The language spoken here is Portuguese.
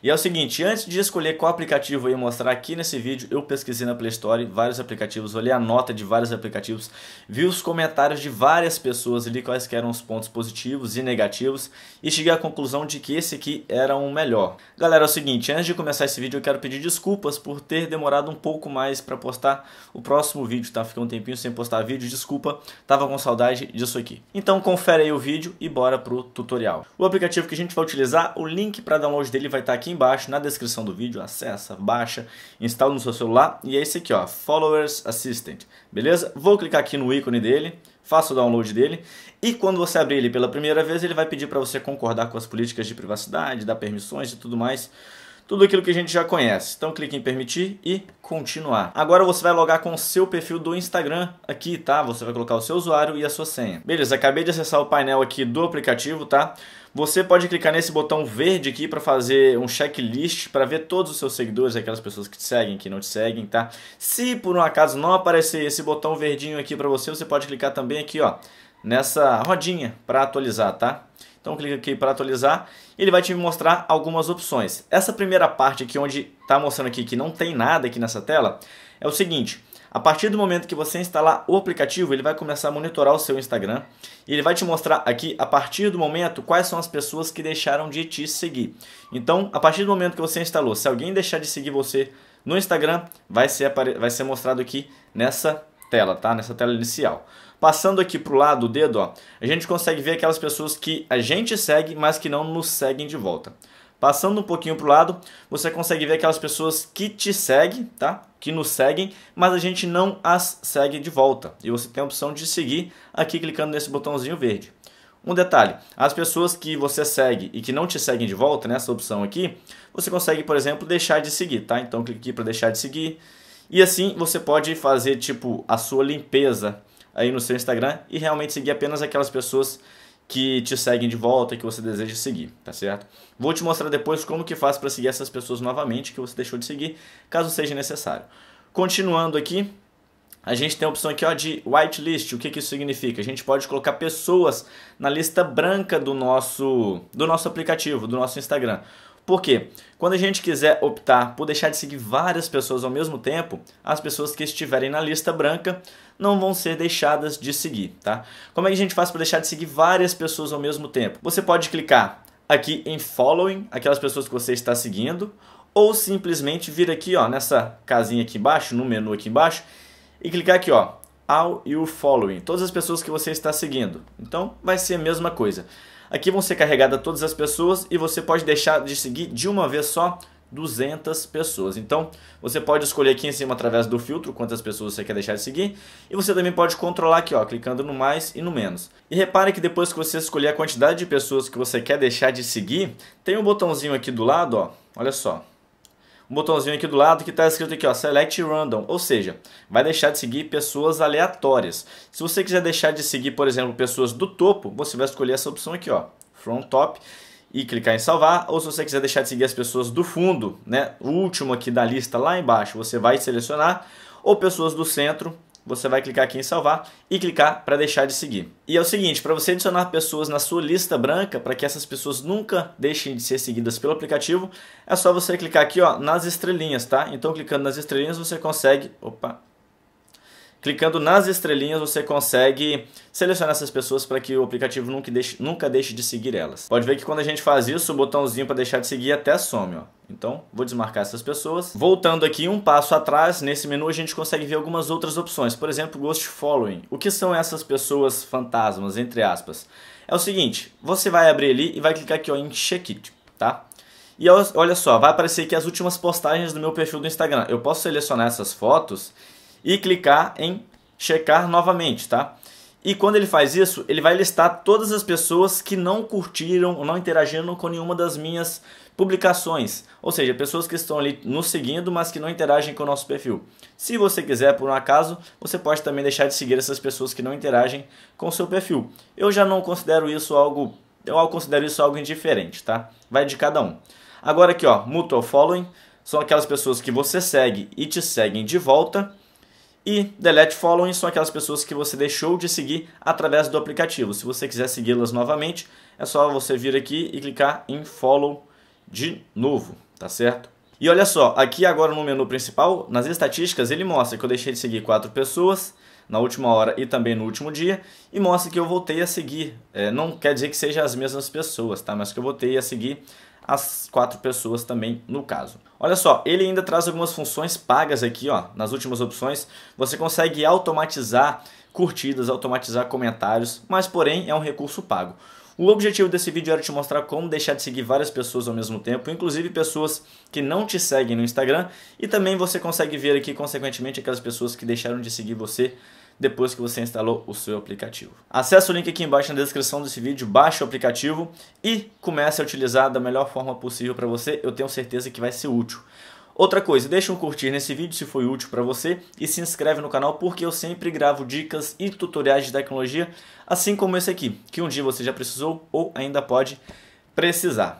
E é o seguinte, antes de escolher qual aplicativo eu ia mostrar aqui nesse vídeo, eu pesquisei na Play Store vários aplicativos, olhei a nota de vários aplicativos, vi os comentários de várias pessoas ali, quais que eram os pontos positivos e negativos, e cheguei à conclusão de que esse aqui era o um melhor. Galera, é o seguinte, antes de começar esse vídeo eu quero pedir desculpas por ter demorado um pouco mais para postar o próximo vídeo, tá? Fiquei um tempinho sem postar vídeo, desculpa, tava com saudade disso aqui. Então confere aí o vídeo e bora pro tutorial. O aplicativo que a gente vai utilizar, o link para download dele vai estar tá aqui aqui embaixo na descrição do vídeo, acessa, baixa, instala no seu celular e é esse aqui, ó, Followers Assistant, beleza? Vou clicar aqui no ícone dele, faço o download dele e quando você abrir ele pela primeira vez, ele vai pedir para você concordar com as políticas de privacidade, dar permissões e tudo mais tudo aquilo que a gente já conhece. Então clique em permitir e continuar. Agora você vai logar com o seu perfil do Instagram aqui, tá? Você vai colocar o seu usuário e a sua senha. Beleza, acabei de acessar o painel aqui do aplicativo, tá? Você pode clicar nesse botão verde aqui para fazer um checklist para ver todos os seus seguidores, aquelas pessoas que te seguem, que não te seguem, tá? Se por um acaso não aparecer esse botão verdinho aqui para você, você pode clicar também aqui, ó, nessa rodinha para atualizar, tá? Então clica aqui para atualizar e ele vai te mostrar algumas opções. Essa primeira parte aqui, onde está mostrando aqui que não tem nada aqui nessa tela, é o seguinte, a partir do momento que você instalar o aplicativo, ele vai começar a monitorar o seu Instagram e ele vai te mostrar aqui, a partir do momento, quais são as pessoas que deixaram de te seguir. Então, a partir do momento que você instalou, se alguém deixar de seguir você no Instagram, vai ser, vai ser mostrado aqui nessa tela, tá? Nessa tela inicial. Passando aqui para o lado o dedo, ó, a gente consegue ver aquelas pessoas que a gente segue, mas que não nos seguem de volta. Passando um pouquinho para o lado, você consegue ver aquelas pessoas que te seguem, tá? Que nos seguem, mas a gente não as segue de volta. E você tem a opção de seguir aqui clicando nesse botãozinho verde. Um detalhe, as pessoas que você segue e que não te seguem de volta, nessa opção aqui, você consegue, por exemplo, deixar de seguir, tá? Então clique aqui para deixar de seguir. E assim você pode fazer tipo a sua limpeza aí no seu Instagram e realmente seguir apenas aquelas pessoas que te seguem de volta, que você deseja seguir, tá certo? Vou te mostrar depois como que faz para seguir essas pessoas novamente que você deixou de seguir, caso seja necessário. Continuando aqui, a gente tem a opção aqui ó, de whitelist. O que, que isso significa? A gente pode colocar pessoas na lista branca do nosso, do nosso aplicativo, do nosso Instagram. Por quê? Quando a gente quiser optar por deixar de seguir várias pessoas ao mesmo tempo, as pessoas que estiverem na lista branca não vão ser deixadas de seguir, tá? Como é que a gente faz para deixar de seguir várias pessoas ao mesmo tempo? Você pode clicar aqui em following, aquelas pessoas que você está seguindo, ou simplesmente vir aqui, ó, nessa casinha aqui embaixo, no menu aqui embaixo, e clicar aqui, ó, all you following, todas as pessoas que você está seguindo. Então, vai ser a mesma coisa. Aqui vão ser carregadas todas as pessoas e você pode deixar de seguir de uma vez só 200 pessoas. Então, você pode escolher aqui em cima através do filtro quantas pessoas você quer deixar de seguir, e você também pode controlar aqui, ó, clicando no mais e no menos. E repare que depois que você escolher a quantidade de pessoas que você quer deixar de seguir, tem um botãozinho aqui do lado, ó, olha só, um botãozinho aqui do lado que está escrito aqui, ó, Select Random, ou seja, vai deixar de seguir pessoas aleatórias. Se você quiser deixar de seguir, por exemplo, pessoas do topo, você vai escolher essa opção aqui, ó, From Top, e clicar em salvar, ou se você quiser deixar de seguir as pessoas do fundo, né, o último aqui da lista lá embaixo, você vai selecionar, ou pessoas do centro, você vai clicar aqui em salvar e clicar para deixar de seguir. E é o seguinte, para você adicionar pessoas na sua lista branca, para que essas pessoas nunca deixem de ser seguidas pelo aplicativo, é só você clicar aqui ó, nas estrelinhas, tá? Então clicando nas estrelinhas você consegue... Opa, Clicando nas estrelinhas, você consegue selecionar essas pessoas para que o aplicativo nunca deixe, nunca deixe de seguir elas. Pode ver que quando a gente faz isso, o botãozinho para deixar de seguir até some. Ó. Então, vou desmarcar essas pessoas. Voltando aqui um passo atrás, nesse menu a gente consegue ver algumas outras opções. Por exemplo, Ghost Following. O que são essas pessoas fantasmas, entre aspas? É o seguinte, você vai abrir ali e vai clicar aqui ó, em Check It, tá? E olha só, vai aparecer aqui as últimas postagens do meu perfil do Instagram. Eu posso selecionar essas fotos e clicar em checar novamente, tá? E quando ele faz isso, ele vai listar todas as pessoas que não curtiram ou não interagiram com nenhuma das minhas publicações. Ou seja, pessoas que estão ali nos seguindo, mas que não interagem com o nosso perfil. Se você quiser, por um acaso, você pode também deixar de seguir essas pessoas que não interagem com o seu perfil. Eu já não considero isso algo. Eu considero isso algo indiferente, tá? Vai de cada um. Agora aqui, ó, mutual following são aquelas pessoas que você segue e te seguem de volta e delete following são aquelas pessoas que você deixou de seguir através do aplicativo. Se você quiser segui-las novamente, é só você vir aqui e clicar em follow de novo, tá certo? E olha só, aqui agora no menu principal, nas estatísticas, ele mostra que eu deixei de seguir quatro pessoas na última hora e também no último dia, e mostra que eu voltei a seguir. É, não quer dizer que sejam as mesmas pessoas, tá? Mas que eu voltei a seguir as quatro pessoas também no caso. Olha só, ele ainda traz algumas funções pagas aqui, ó, nas últimas opções. Você consegue automatizar curtidas, automatizar comentários, mas porém é um recurso pago. O objetivo desse vídeo era te mostrar como deixar de seguir várias pessoas ao mesmo tempo, inclusive pessoas que não te seguem no Instagram, e também você consegue ver aqui, consequentemente, aquelas pessoas que deixaram de seguir você depois que você instalou o seu aplicativo. Acesse o link aqui embaixo na descrição desse vídeo, baixe o aplicativo e comece a utilizar da melhor forma possível para você. Eu tenho certeza que vai ser útil. Outra coisa, deixa um curtir nesse vídeo se foi útil para você e se inscreve no canal porque eu sempre gravo dicas e tutoriais de tecnologia, assim como esse aqui, que um dia você já precisou ou ainda pode precisar.